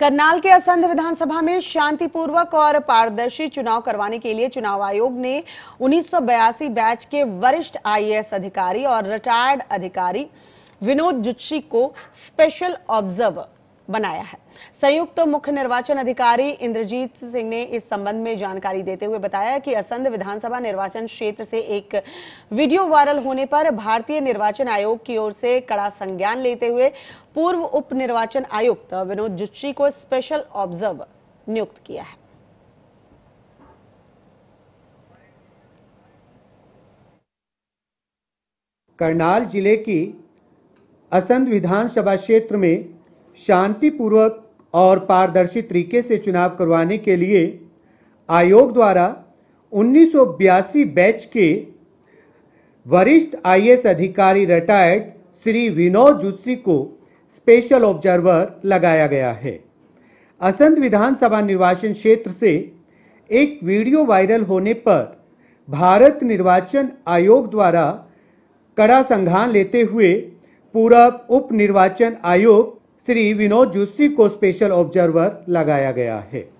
करनाल के असंध विधानसभा में शांतिपूर्वक और पारदर्शी चुनाव करवाने के लिए चुनाव आयोग ने उन्नीस बैच के वरिष्ठ आईएएस अधिकारी और रिटायर्ड अधिकारी विनोद जुच्छी को स्पेशल ऑब्जर्वर बनाया है संयुक्त तो मुख्य निर्वाचन अधिकारी इंद्रजीत सिंह ने इस संबंध में जानकारी देते हुए बताया कि असंध विधानसभा निर्वाचन क्षेत्र से एक वीडियो वायरल होने पर भारतीय निर्वाचन आयोग की ओर से कड़ा संज्ञान लेते हुए पूर्व उप निर्वाचन आयुक्त विनोद जुच्ची को स्पेशल ऑब्जर्व नियुक्त किया है करनाल जिले की असंध विधानसभा क्षेत्र में शांतिपूर्वक और पारदर्शी तरीके से चुनाव करवाने के लिए आयोग द्वारा उन्नीस बैच के वरिष्ठ आई अधिकारी रिटायर्ड श्री विनोद जुत्सी को स्पेशल ऑब्जर्वर लगाया गया है असंत विधानसभा निर्वाचन क्षेत्र से एक वीडियो वायरल होने पर भारत निर्वाचन आयोग द्वारा कड़ा संज्ञान लेते हुए पूरा उप निर्वाचन आयोग श्री विनोद जोशी को स्पेशल ऑब्जर्वर लगाया गया है